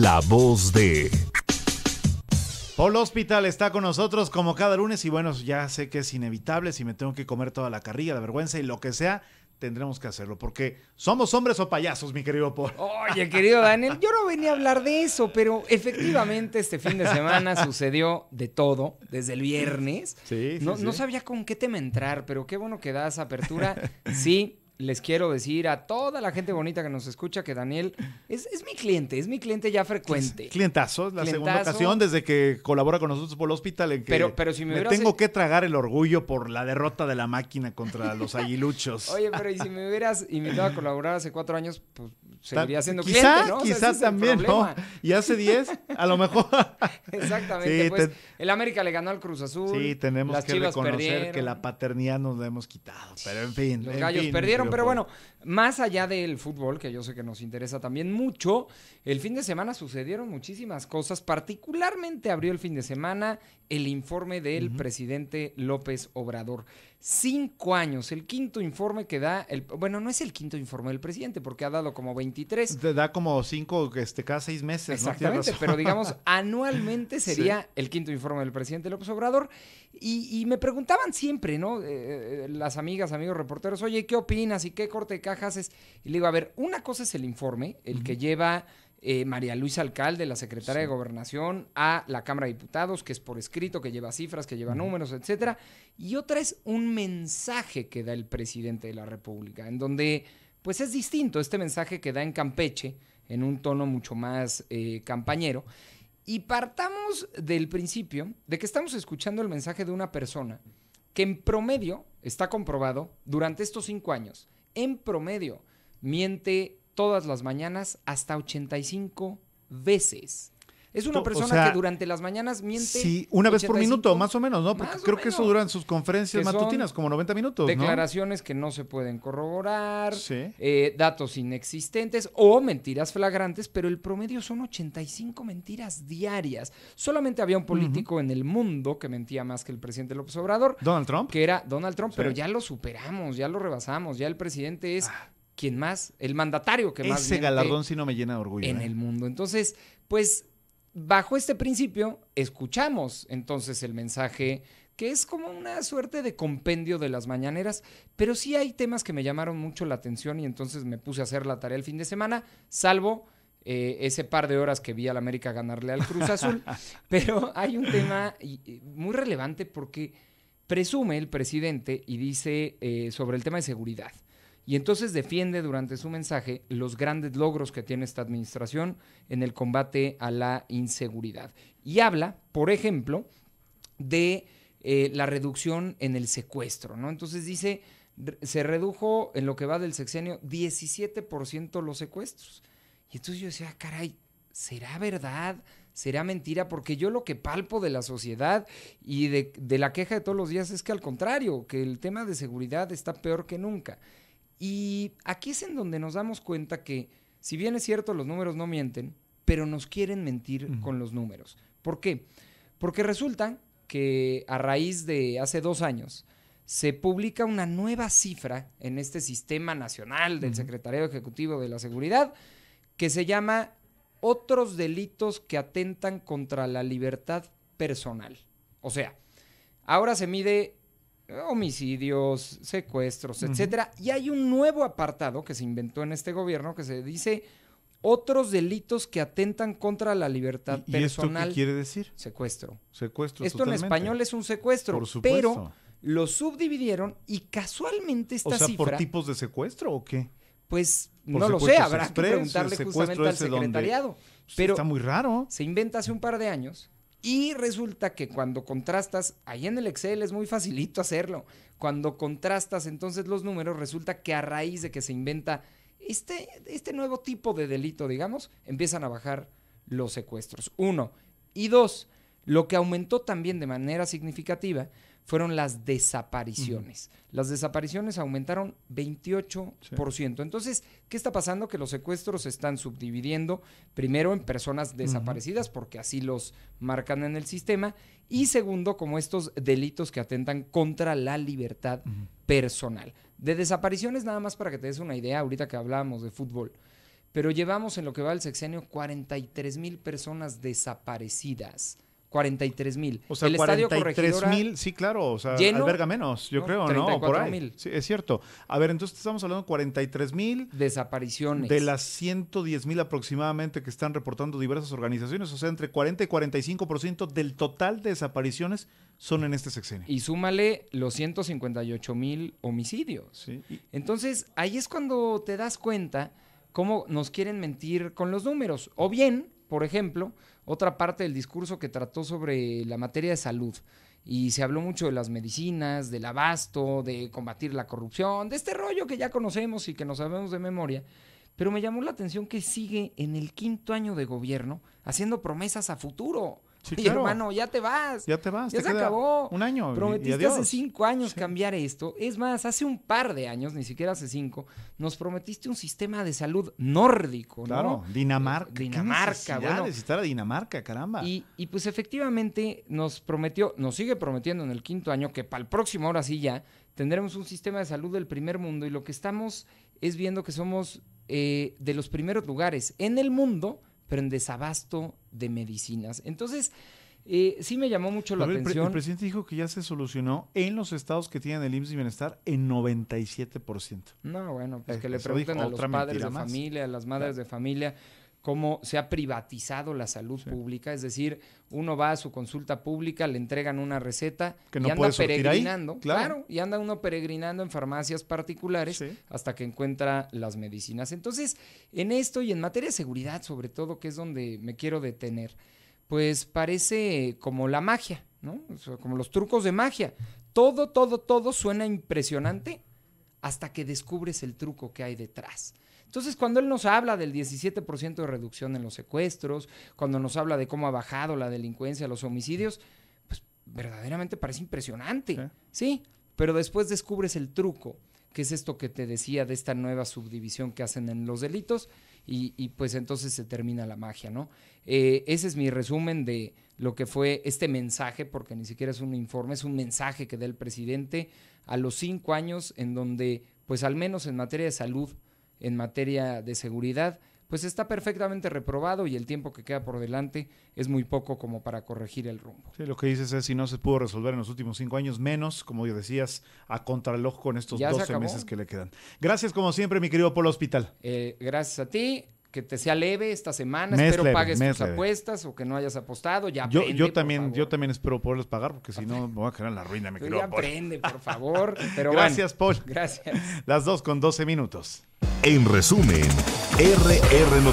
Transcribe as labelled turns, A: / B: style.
A: la voz de... Paul Hospital está con nosotros como cada lunes y bueno, ya sé que es inevitable, si me tengo que comer toda la carrilla, de vergüenza y lo que sea, tendremos que hacerlo, porque somos hombres o payasos, mi querido Paul. Oye, querido Daniel,
B: yo no venía a hablar de eso, pero efectivamente este fin de semana sucedió de todo, desde el viernes. Sí, no, sabía con qué tema entrar, pero qué bueno que das apertura. Sí, les quiero decir a toda la gente bonita que nos escucha que Daniel es, es mi cliente, es mi cliente ya frecuente.
A: Clientazo, la segunda ocasión desde que colabora con nosotros por el hospital. En que pero, pero si me, tengo que tragar el orgullo por la derrota de la máquina contra los aguiluchos. Oye,
B: pero y si me hubieras invitado a colaborar hace cuatro años, pues seguiría siendo cliente, ¿no? Quizás, también, ¿no? Y hace diez, a lo mejor. Exactamente. Pues, el América le ganó al Cruz Azul. Sí, tenemos que reconocer que la
A: paternidad nos la hemos quitado. Pero en fin. Los gallos perdieron, pero bueno,
B: más allá del fútbol, que yo sé que nos interesa también mucho, el fin de semana sucedieron muchísimas cosas. Particularmente abrió el fin de semana el informe del presidente López Obrador cinco años, el quinto informe que da, el, bueno, no es el quinto informe del presidente, porque ha dado como 23. Te da como cinco, este, cada seis meses. Exactamente, pero digamos, anualmente sería el quinto informe del presidente López Obrador. Y, me preguntaban siempre, ¿no? Eh, eh, las amigas, amigos reporteros, oye, ¿qué opinas y qué corte de cajas es? Y le digo, a ver, una cosa es el informe, el que lleva... Eh, María Luisa Alcalde, la secretaria de Gobernación, a la Cámara de Diputados, que es por escrito, que lleva cifras, que lleva números, etcétera. Y otra es un mensaje que da el presidente de la República, en donde, pues es distinto este mensaje que da en Campeche, en un tono mucho más eh, campañero. Y partamos del principio de que estamos escuchando el mensaje de una persona que en promedio, está comprobado, durante estos cinco años, en promedio, miente todas las mañanas hasta 85 veces. Es una persona que durante las mañanas miente. Sí, una vez por minuto, más
A: o menos, ¿no? Porque creo que eso en sus conferencias matutinas, como 90 minutos. Declaraciones
B: que no se pueden corroborar, eh, datos inexistentes o mentiras flagrantes, pero el promedio son 85 mentiras diarias. Solamente había un político en el mundo que mentía más que el presidente López Obrador. Donald Trump. Que era Donald Trump, pero ya lo superamos, ya lo rebasamos, ya el presidente es ah quien más, el mandatario que más. Ese galardón sí
A: no me llena de orgullo. En ¿eh? el
B: mundo. Entonces, pues, bajo este principio, escuchamos entonces el mensaje que es como una suerte de compendio de las mañaneras, pero sí hay temas que me llamaron mucho la atención y entonces me puse a hacer la tarea el fin de semana, salvo eh, ese par de horas que vi al América ganarle al Cruz Azul. Pero hay un tema muy relevante porque presume el presidente y dice eh, sobre el tema de seguridad. Y entonces defiende durante su mensaje los grandes logros que tiene esta administración en el combate a la inseguridad. Y habla, por ejemplo, de eh, la reducción en el secuestro, ¿no? Entonces dice, se redujo en lo que va del sexenio 17% los secuestros. Y entonces yo decía, ah, caray, ¿será verdad? ¿Será mentira? Porque yo lo que palpo de la sociedad y de, de la queja de todos los días es que al contrario, que el tema de seguridad está peor que nunca. Y aquí es en donde nos damos cuenta que, si bien es cierto, los números no mienten, pero nos quieren mentir con los números. ¿Por qué? Porque resulta que a raíz de hace dos años se publica una nueva cifra en este sistema nacional del Secretario Ejecutivo de la Seguridad que se llama otros delitos que atentan contra la libertad personal. O sea, ahora se mide homicidios, secuestros, etcétera. Y hay un nuevo apartado que se inventó en este gobierno que se dice otros delitos que atentan contra la libertad personal. ¿Y qué quiere decir? Secuestro. Secuestro. Esto en español es un secuestro, Por supuesto. pero lo subdividieron y casualmente esta o sea, por tipos de secuestro o qué? Pues no lo sé, habrá que preguntarle justamente al secretariado. pero está muy raro. Se inventa hace un par de años y resulta que cuando contrastas, ahí en el Excel es muy facilito hacerlo. Cuando contrastas entonces los números, resulta que a raíz de que se inventa este, este nuevo tipo de delito, digamos, empiezan a bajar los secuestros. Uno. Y dos, lo que aumentó también de manera significativa fueron las desapariciones. Las desapariciones aumentaron 28%. Entonces, ¿qué está pasando? Que los secuestros se están subdividiendo primero en personas desaparecidas, porque así los marcan en el sistema, y segundo, como estos delitos que atentan contra la libertad personal. De desapariciones, nada más para que te des una idea, ahorita que hablábamos de fútbol. Pero llevamos en lo que va el sexenio 43 mil personas desaparecidas 43 mil. O sea, el 43 mil,
A: sí, claro, o sea, alberga menos, yo creo, ¿no? Por Mil. Sí, es cierto. A ver, entonces estamos hablando de 43 mil. Desapariciones. De las 110 mil aproximadamente que están reportando diversas organizaciones, o sea, entre 40 y 45% del total de desapariciones son en
B: este sexenio. Y súmale los 158 mil homicidios. Entonces, ahí es cuando te das cuenta cómo nos quieren mentir con los números. O bien por ejemplo, otra parte del discurso que trató sobre la materia de salud. Y se habló mucho de las medicinas, del abasto, de combatir la corrupción, de este rollo que ya conocemos y que nos sabemos de memoria. Pero me llamó la atención que sigue en el quinto año de gobierno haciendo promesas a futuro. Sí, hermano, ya te vas. Ya te vas. Ya se acabó. Un año. Prometiste hace cinco años cambiar esto. Es más, hace un par de años, ni siquiera hace cinco, nos prometiste un sistema de salud nórdico. Claro, ¿no? Dinamarca. Dinamarca, ¿Qué bueno. Necesitar a Dinamarca, caramba. Y, pues efectivamente nos prometió, nos sigue prometiendo en el quinto año que para el próximo, ahora sí ya, tendremos un sistema de salud del primer mundo y lo que estamos es viendo que somos eh, de los primeros lugares en el mundo pero en desabasto de medicinas. Entonces, eh, sí me llamó mucho la atención. El, presidente dijo
A: que ya se solucionó en los estados que tienen el IMSS y Bienestar en 97%.
B: No, bueno, pues eh, que le pregunten a los padres de familia, a las madres de familia, cómo se ha privatizado la salud pública, es decir, uno va a su consulta pública, le entregan una receta y anda peregrinando, claro. y anda uno peregrinando en farmacias particulares hasta que encuentra las medicinas. Entonces, en esto y en materia de seguridad, sobre todo, que es donde me quiero detener, pues parece como la magia, ¿no? como los trucos de magia. Todo, todo, todo suena impresionante hasta que descubres el truco que hay detrás. Entonces, cuando él nos habla del 17% de reducción en los secuestros, cuando nos habla de cómo ha bajado la delincuencia, los homicidios, pues verdaderamente parece impresionante. Sí, pero después descubres el truco, que es esto que te decía de esta nueva subdivisión que hacen en los delitos, y, pues entonces se termina la magia, ¿no? Eh, ese es mi resumen de lo que fue este mensaje, porque ni siquiera es un informe, es un mensaje que da el presidente a los cinco años en donde, pues al menos en materia de salud, en materia de seguridad, pues está perfectamente reprobado y el tiempo que queda por delante es muy poco como para corregir el rumbo.
A: Sí, lo que dices es si no se pudo resolver en los últimos cinco años, menos, como decías, a contralojo con estos 12 meses que le quedan. Gracias como siempre, mi querido Polo Hospital.
B: Eh, gracias a ti que te sea leve esta semana. Mes espero pagues tus apuestas o que no hayas apostado. Ya yo, aprende,
A: también, yo también espero poderlas pagar porque si no me voy a quedar en la ruina. Me ya
B: aprende, por favor. gracias, Paul. Gracias.
A: Las dos con 12 minutos. En resumen, RR